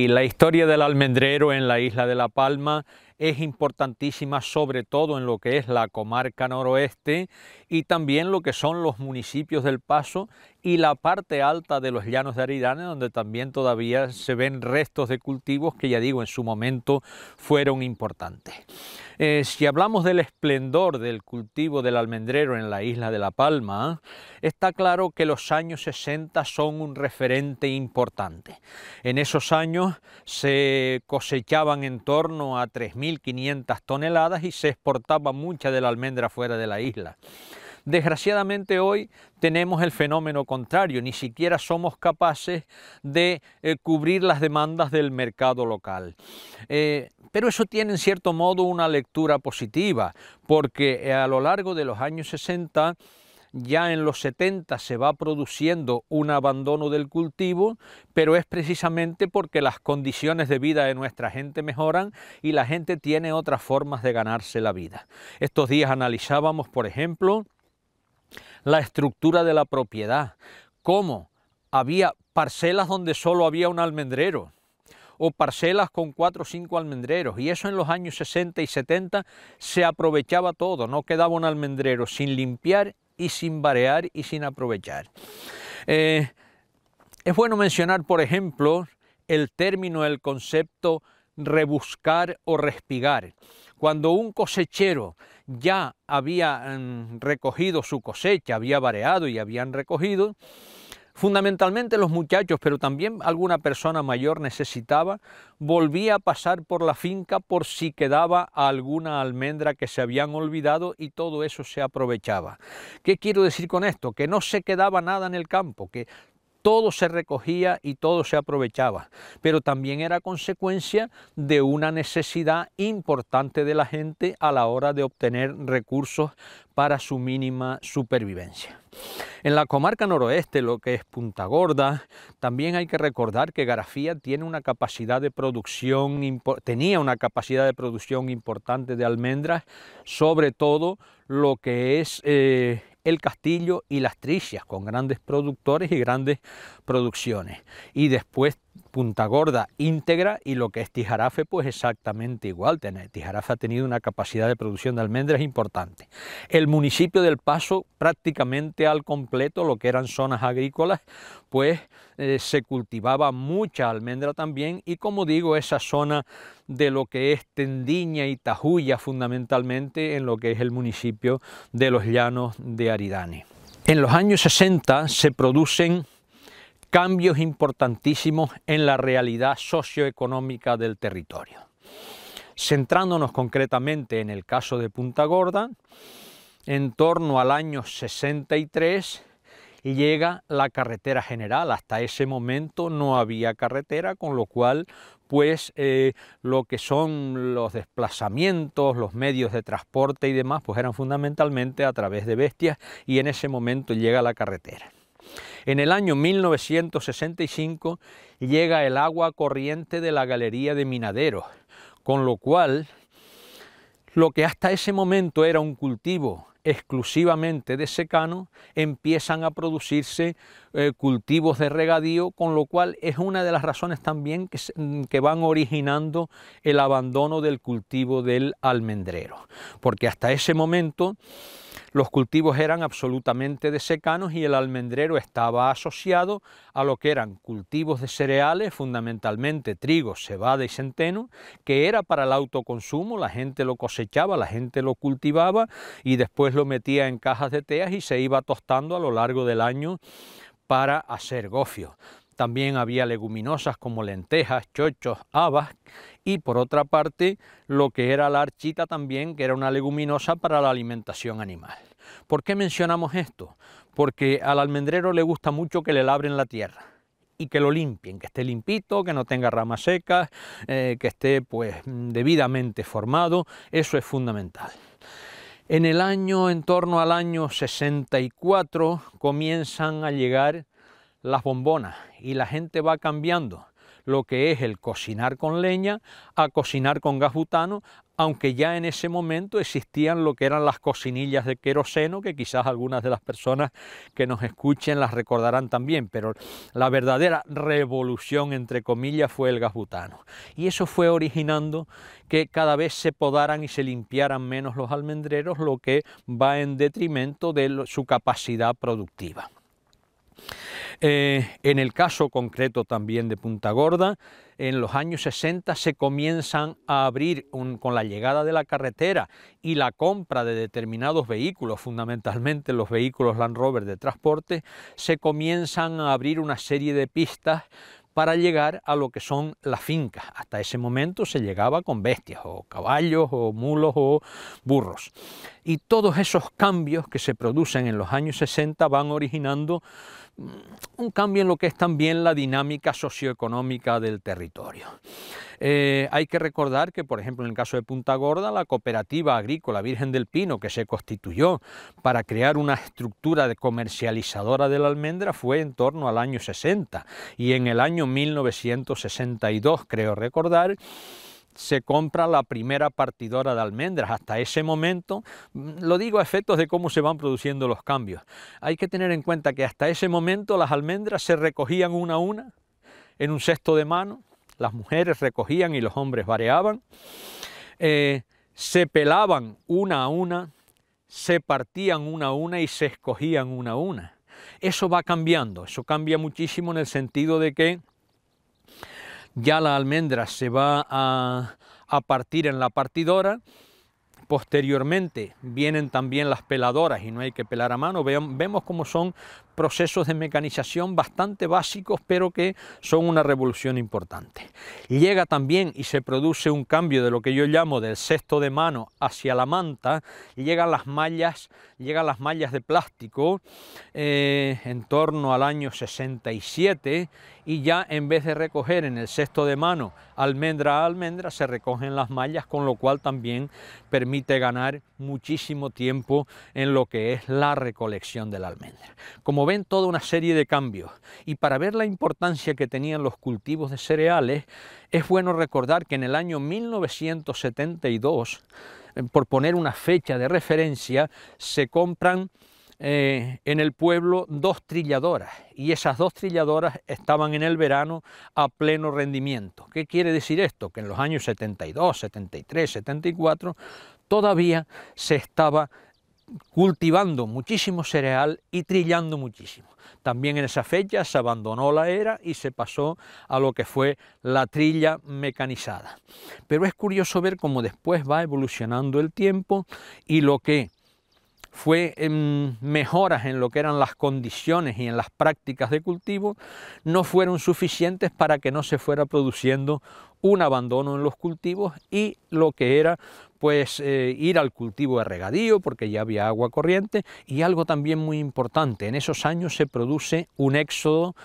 y la historia del almendrero en la isla de La Palma es importantísima sobre todo en lo que es la comarca noroeste y también lo que son los municipios del Paso y la parte alta de los llanos de Aridane, donde también todavía se ven restos de cultivos que ya digo en su momento fueron importantes. Eh, si hablamos del esplendor del cultivo del almendrero en la isla de La Palma, está claro que los años 60 son un referente importante. En esos años se cosechaban en torno a 3.000 1.500 toneladas y se exportaba mucha de la almendra fuera de la isla. Desgraciadamente hoy tenemos el fenómeno contrario, ni siquiera somos capaces de eh, cubrir las demandas del mercado local. Eh, pero eso tiene en cierto modo una lectura positiva, porque eh, a lo largo de los años 60 ya en los 70 se va produciendo un abandono del cultivo, pero es precisamente porque las condiciones de vida de nuestra gente mejoran y la gente tiene otras formas de ganarse la vida. Estos días analizábamos, por ejemplo, la estructura de la propiedad, cómo había parcelas donde solo había un almendrero o parcelas con cuatro o cinco almendreros. Y eso en los años 60 y 70 se aprovechaba todo, no quedaba un almendrero sin limpiar y sin variar y sin aprovechar. Eh, es bueno mencionar, por ejemplo, el término, el concepto rebuscar o respigar. Cuando un cosechero ya había mm, recogido su cosecha, había vareado y habían recogido, Fundamentalmente los muchachos, pero también alguna persona mayor necesitaba, volvía a pasar por la finca por si quedaba alguna almendra que se habían olvidado y todo eso se aprovechaba. ¿Qué quiero decir con esto? Que no se quedaba nada en el campo, que todo se recogía y todo se aprovechaba, pero también era consecuencia de una necesidad importante de la gente a la hora de obtener recursos para su mínima supervivencia. En la comarca noroeste, lo que es Punta Gorda, también hay que recordar que Garafía tiene una capacidad de producción, tenía una capacidad de producción importante de almendras, sobre todo lo que es eh, el Castillo y Las Trillas, con grandes productores y grandes producciones. Y después Punta Gorda íntegra y lo que es Tijarafe pues exactamente igual. Tijarafe ha tenido una capacidad de producción de almendras importante. El municipio del Paso prácticamente al completo, lo que eran zonas agrícolas, pues eh, se cultivaba mucha almendra también y como digo, esa zona de lo que es Tendiña y Tajuya fundamentalmente en lo que es el municipio de los Llanos de Aridane. En los años 60 se producen cambios importantísimos en la realidad socioeconómica del territorio. Centrándonos concretamente en el caso de Punta Gorda, en torno al año 63 llega la carretera general. Hasta ese momento no había carretera, con lo cual pues eh, lo que son los desplazamientos, los medios de transporte y demás, pues eran fundamentalmente a través de bestias y en ese momento llega la carretera. En el año 1965 llega el agua corriente de la galería de Minadero, con lo cual lo que hasta ese momento era un cultivo exclusivamente de secano, empiezan a producirse eh, cultivos de regadío, con lo cual es una de las razones también que, mm, van originando el abandono del cultivo del almendrero, porque hasta ese momento los cultivos eran absolutamente de secanos y el almendrero estaba asociado a lo que eran cultivos de cereales, fundamentalmente trigo, cebada y centeno, que era para el autoconsumo, la gente lo cosechaba, la gente lo cultivaba y después lo metía en cajas de teas y se iba tostando a lo largo del año para hacer gofio también había leguminosas como lentejas, chochos, habas y por otra parte lo que era la archita también, que era una leguminosa para la alimentación animal. ¿Por qué mencionamos esto? Porque al almendrero le gusta mucho que le labren la tierra y que lo limpien, que esté limpito, que no tenga ramas secas, eh, que esté pues debidamente formado, eso es fundamental. En el año, en torno al año 64, comienzan a llegar las bombonas y la gente va cambiando lo que es el cocinar con leña a cocinar con gas butano, aunque ya en ese momento existían lo que eran las cocinillas de queroseno, que quizás algunas de las personas que nos escuchen las recordarán también, pero la verdadera revolución, entre comillas, fue el gas butano. Y eso fue originando que cada vez se podaran y se limpiaran menos los almendreros, lo que va en detrimento de su capacidad productiva. Eh, en el caso concreto también de Punta Gorda, en los años 60 se comienzan a abrir con la llegada de la carretera y la compra de determinados vehículos, fundamentalmente los vehículos Land Rover de transporte, se comienzan a abrir una serie de pistas para llegar a lo que son las fincas. Hasta ese momento se llegaba con bestias o caballos o mulos o burros. Y todos esos cambios que se producen en los años 60 van originando mm, un cambio en lo que es también la dinámica socioeconómica del territorio. Eh, hay que recordar que, por ejemplo, en el caso de Punta Gorda, la cooperativa agrícola Virgen del Pino, que se constituyó para crear una estructura de comercializadora de la almendra, fue en torno al año 60 y en el año 1962, creo recordar, se compra la primera partidora de almendras. Hasta ese momento, mm, lo digo a efectos de cómo se van produciendo los cambios. Hay que tener en cuenta que hasta ese momento las almendras se recogían una a una en un cesto de mano, las mujeres recogían y los hombres variaban, eh, se pelaban una a una, se partían una a una y se escogían una a una. Eso va cambiando, eso cambia muchísimo en el sentido de que ya la almendra se va a, partir en la partidora. Posteriormente vienen también las peladoras y no hay que pelar a mano. Vemos cómo son procesos de mecanización bastante básicos, pero que son una revolución importante. Llega también y se produce un cambio de lo que yo llamo del cesto de mano hacia la manta, llegan las mallas, llegan las mallas de plástico eh, en torno al año 67 y ya en vez de recoger en el cesto de mano almendra a almendra, se recogen las mallas, con lo cual también permite ganar muchísimo tiempo en lo que es la recolección de la almendra. Como ven toda una serie de cambios. Y para ver la importancia que tenían los cultivos de cereales, es bueno recordar que en el año 1972, eh, por poner una fecha de referencia, se compran eh, en el pueblo dos trilladoras y esas dos trilladoras estaban en el verano a pleno rendimiento. ¿Qué quiere decir esto? Que en los años 72, 73, 74 todavía se estaba cultivando muchísimo cereal y trillando muchísimo. También en esa fecha se abandonó la era y se pasó a lo que fue la trilla mecanizada. Pero es curioso ver cómo después va evolucionando el tiempo y lo que fue mejoras en lo que eran las condiciones y en las prácticas de cultivo no fueron suficientes para que no se fuera produciendo un abandono en los cultivos y lo que era pues eh, ir al cultivo de regadío porque ya había agua corriente y algo también muy importante, en esos años se produce un éxodo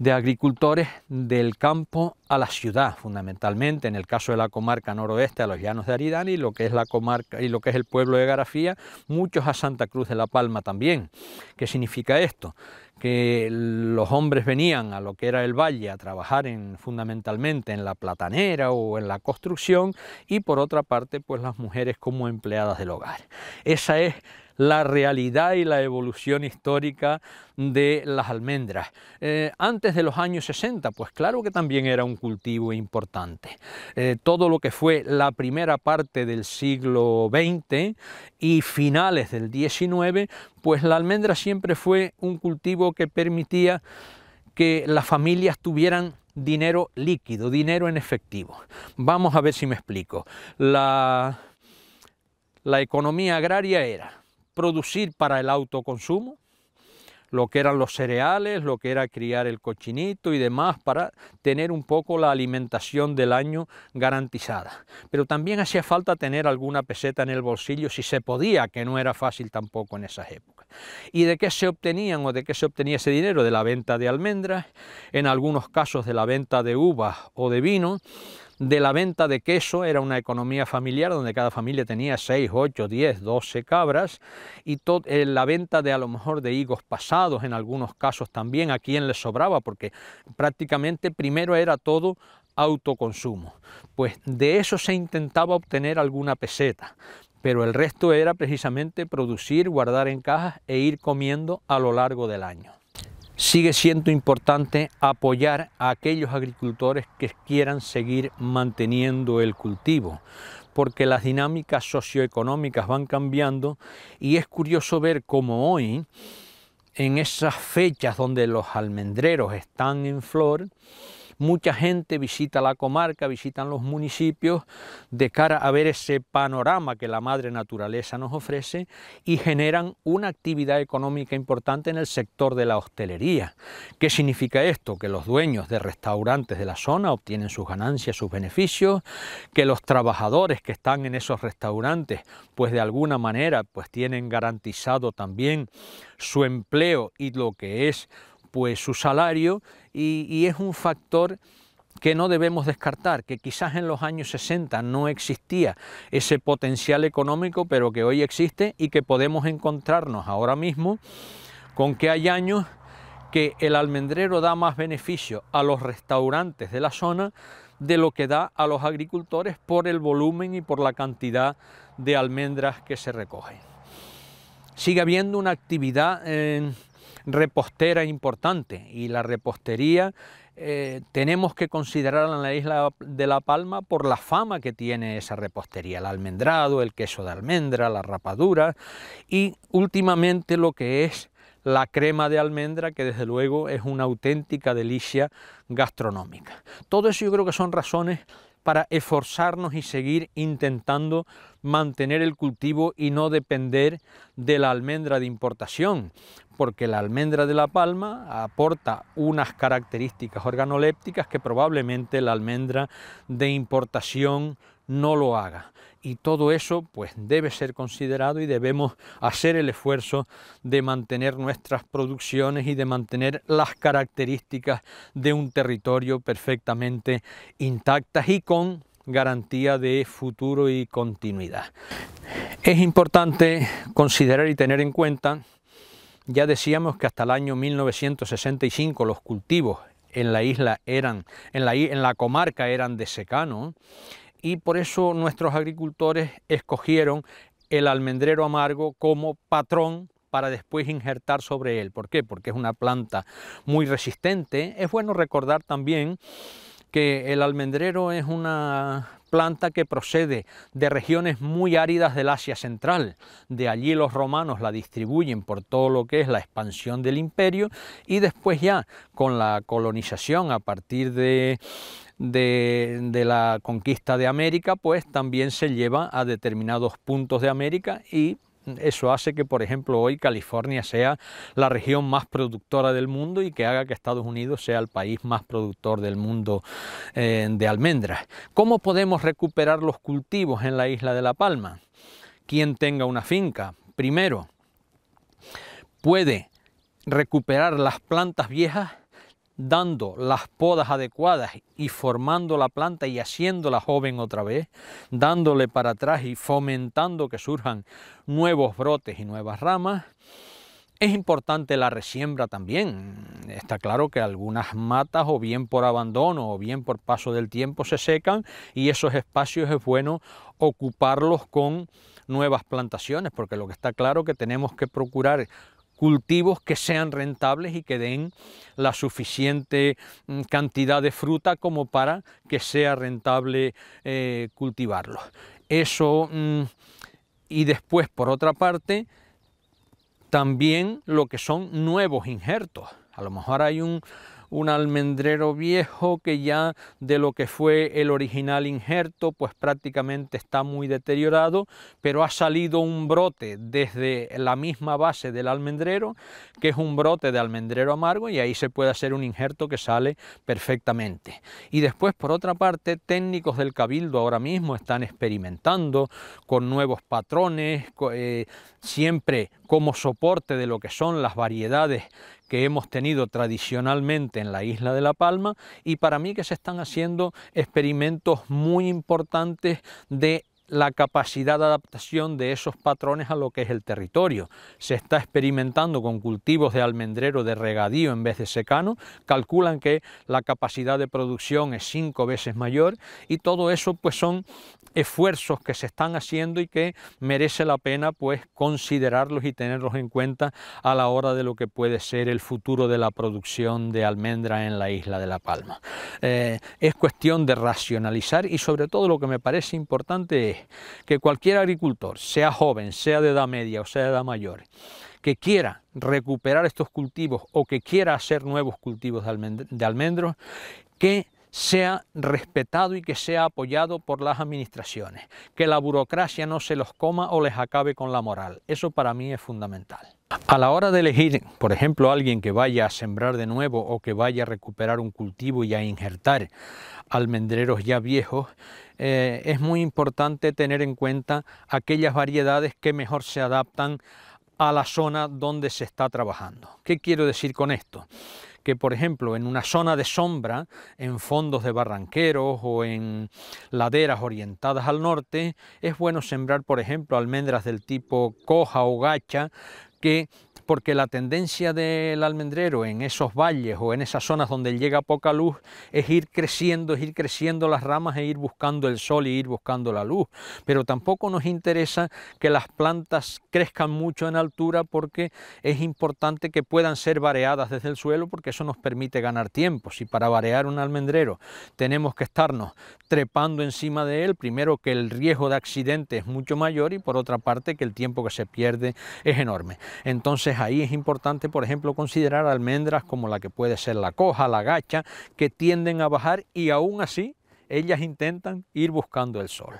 de agricultores del campo a la ciudad, fundamentalmente en el caso de la comarca noroeste a los llanos de Aridani y lo que es la comarca y lo que es el pueblo de Garafía, muchos a Santa Cruz de la Palma también. ¿Qué significa esto? que los hombres venían a lo que era el valle a trabajar fundamentalmente en la platanera o en la construcción y por otra parte pues las mujeres como empleadas del hogar. Esa es la realidad y la evolución histórica de las almendras. Eh, antes de los años 60, pues claro que también era un cultivo importante. Eh, todo lo que fue la primera parte del siglo XX y finales del 19, pues la almendra siempre fue un cultivo que permitía que las familias tuvieran dinero líquido, dinero en efectivo. Vamos a ver si me explico. La, la economía agraria era producir para el autoconsumo, lo que eran los cereales, lo que era criar el cochinito y demás para tener un poco la alimentación del año garantizada. Pero también hacía falta tener alguna peseta en el bolsillo si se podía, que no era fácil tampoco en esas épocas. ¿Y de qué se obtenían o de qué se obtenía ese dinero? De la venta de almendras, en algunos casos de la venta de uvas o de vino de la venta de queso, era una economía familiar donde cada familia tenía 6, 8, 10, 12 cabras, y eh, la venta de a lo mejor de higos pasados en algunos casos también, a quien les sobraba, porque prácticamente primero era todo autoconsumo. Pues de eso se intentaba obtener alguna peseta, pero el resto era precisamente producir, guardar en cajas e ir comiendo a lo largo del año sigue siendo importante apoyar a aquellos agricultores que quieran seguir manteniendo el cultivo, porque las dinámicas socioeconómicas van cambiando y es curioso ver cómo hoy, en esas fechas donde los almendreros están en flor, Mucha gente visita la comarca, visitan los municipios de cara a ver ese panorama que la madre naturaleza nos ofrece y generan una actividad económica importante en el sector de la hostelería. ¿Qué significa esto? Que los dueños de restaurantes de la zona obtienen sus ganancias, sus beneficios, que los trabajadores que están en esos restaurantes pues de alguna manera pues tienen garantizado también su empleo y lo que es pues su salario y, es un factor que no debemos descartar, que quizás en los años 60 no existía ese potencial económico, pero que hoy existe y que podemos encontrarnos ahora mismo con que hay años que el almendrero da más beneficio a los restaurantes de la zona de lo que da a los agricultores por el volumen y por la cantidad de almendras que se recogen. Sigue habiendo una actividad... en repostera importante y la repostería eh, tenemos que considerarla en la isla de La Palma por la fama que tiene esa repostería, el almendrado, el queso de almendra, la rapadura y últimamente lo que es la crema de almendra, que desde luego es una auténtica delicia gastronómica. Todo eso yo creo que son razones para esforzarnos y seguir intentando mantener el cultivo y no depender de la almendra de importación, porque la almendra de La Palma aporta unas características organolépticas que probablemente la almendra de importación no lo haga. Y todo eso pues debe ser considerado y debemos hacer el esfuerzo de mantener nuestras producciones y de mantener las características de un territorio perfectamente intactas y con garantía de futuro y continuidad. Es importante considerar y tener en cuenta, ya decíamos que hasta el año 1965 los cultivos en la isla eran, en la, en la comarca eran de secano, y por eso nuestros agricultores escogieron el almendrero amargo como patrón para después injertar sobre él. ¿Por qué? Porque es una planta muy resistente. Es bueno recordar también que el almendrero es una planta que procede de regiones muy áridas del Asia Central. De allí los romanos la distribuyen por todo lo que es la expansión del imperio y después ya con la colonización a partir de de, la conquista de América, pues también se lleva a determinados puntos de América y eso hace que, por ejemplo, hoy California sea la región más productora del mundo y que haga que Estados Unidos sea el país más productor del mundo eh, de almendras. ¿Cómo podemos recuperar los cultivos en la isla de La Palma? Quien tenga una finca, primero, puede recuperar las plantas viejas dando las podas adecuadas y formando la planta y haciéndola joven otra vez, dándole para atrás y fomentando que surjan nuevos brotes y nuevas ramas. Es importante la resiembra también. Está claro que algunas matas o bien por abandono o bien por paso del tiempo se secan y esos espacios es bueno ocuparlos con nuevas plantaciones porque lo que está claro que tenemos que procurar cultivos que sean rentables y que den la suficiente mm, cantidad de fruta como para que sea rentable eh, cultivarlos. Eso, mm, y después, por otra parte, también lo que son nuevos injertos. A lo mejor hay un, un almendrero viejo que ya de lo que fue el original injerto pues prácticamente está muy deteriorado, pero ha salido un brote desde la misma base del almendrero, que es un brote de almendrero amargo y ahí se puede hacer un injerto que sale perfectamente. Y después por otra parte técnicos del cabildo ahora mismo están experimentando con nuevos patrones, eh, siempre como soporte de lo que son las variedades que hemos tenido tradicionalmente en la isla de La Palma y para mí que se están haciendo experimentos muy importantes de la capacidad de adaptación de esos patrones a lo que es el territorio. Se está experimentando con cultivos de almendrero de regadío en vez de secano, calculan que la capacidad de producción es cinco veces mayor y todo eso pues son esfuerzos que se están haciendo y que merece la pena pues considerarlos y tenerlos en cuenta a la hora de lo que puede ser el futuro de la producción de almendra en la isla de La Palma. Eh, es cuestión de racionalizar y sobre todo lo que me parece importante es que cualquier agricultor, sea joven, sea de edad media o sea de edad mayor, que quiera recuperar estos cultivos o que quiera hacer nuevos cultivos de almendros, que sea respetado y que sea apoyado por las administraciones, que la burocracia no se los coma o les acabe con la moral. Eso para mí es fundamental. A la hora de elegir, por ejemplo, alguien que vaya a sembrar de nuevo o que vaya a recuperar un cultivo y a injertar almendreros ya viejos, eh, es muy importante tener en cuenta aquellas variedades que mejor se adaptan a la zona donde se está trabajando. ¿Qué quiero decir con esto? que, por ejemplo, en una zona de sombra, en fondos de barranqueros o en laderas orientadas al norte, es bueno sembrar, por ejemplo, almendras del tipo coja o gacha porque la tendencia del almendrero en esos valles o en esas zonas donde llega poca luz es ir creciendo, es ir creciendo las ramas e ir buscando el sol y ir buscando la luz. Pero tampoco nos interesa que las plantas crezcan mucho en altura porque es importante que puedan ser variadas desde el suelo porque eso nos permite ganar tiempo. Si para variar un almendrero tenemos que estarnos trepando encima de él, primero que el riesgo de accidente es mucho mayor y por otra parte que el tiempo que se pierde es enorme. Entonces ahí es importante, por ejemplo, considerar almendras como la que puede ser la coja, la gacha, que tienden a bajar y aún así ellas intentan ir buscando el sol.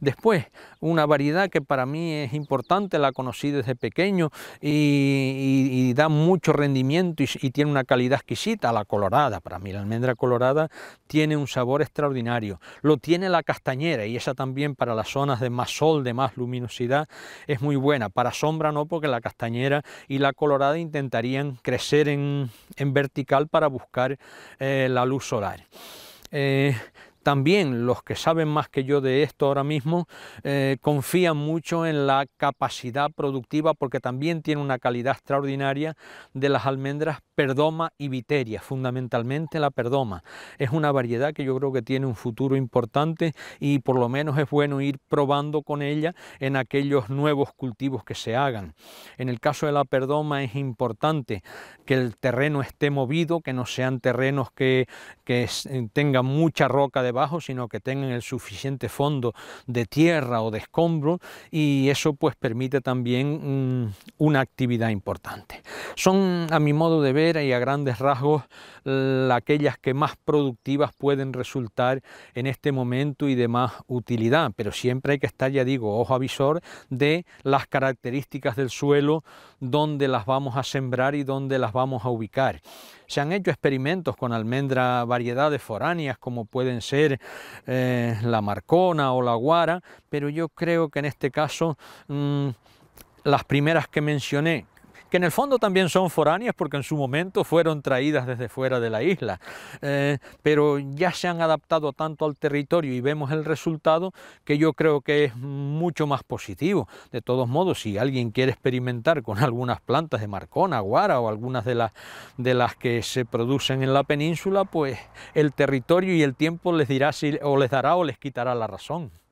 Después, una variedad que para mí es importante, la conocí desde pequeño y, da mucho rendimiento y, tiene una calidad exquisita, la colorada. Para mí la almendra colorada tiene un sabor extraordinario. Lo tiene la castañera y esa también para las zonas de más sol, de más luminosidad, es muy buena. Para sombra no, porque la castañera y la colorada intentarían crecer en, vertical para buscar eh, la luz solar. Eh, también los que saben más que yo de esto ahora mismo eh, confían mucho en la capacidad productiva porque también tiene una calidad extraordinaria de las almendras perdoma y viteria, fundamentalmente la perdoma. Es una variedad que yo creo que tiene un futuro importante y por lo menos es bueno ir probando con ella en aquellos nuevos cultivos que se hagan. En el caso de la perdoma es importante que el terreno esté movido, que no sean terrenos que, que tengan mucha roca de sino que tengan el suficiente fondo de tierra o de escombro. y eso pues permite también mm, una actividad importante. Son a mi modo de ver y a grandes rasgos aquellas que más productivas pueden resultar en este momento y de más utilidad, pero siempre hay que estar, ya digo, ojo avisor de las características del suelo, donde las vamos a sembrar y donde las vamos a ubicar. Se han hecho experimentos con almendra variedades foráneas como pueden ser eh, la marcona o la guara, pero yo creo que en este caso mm, las primeras que mencioné que en el fondo también son foráneas porque en su momento fueron traídas desde fuera de la isla, eh, pero ya se han adaptado tanto al territorio y vemos el resultado que yo creo que es mucho más positivo. De todos modos, si alguien quiere experimentar con algunas plantas de Marcona, Guara o algunas de las, de las que se producen en la península, pues el territorio y el tiempo les dirá si, o les dará o les quitará la razón.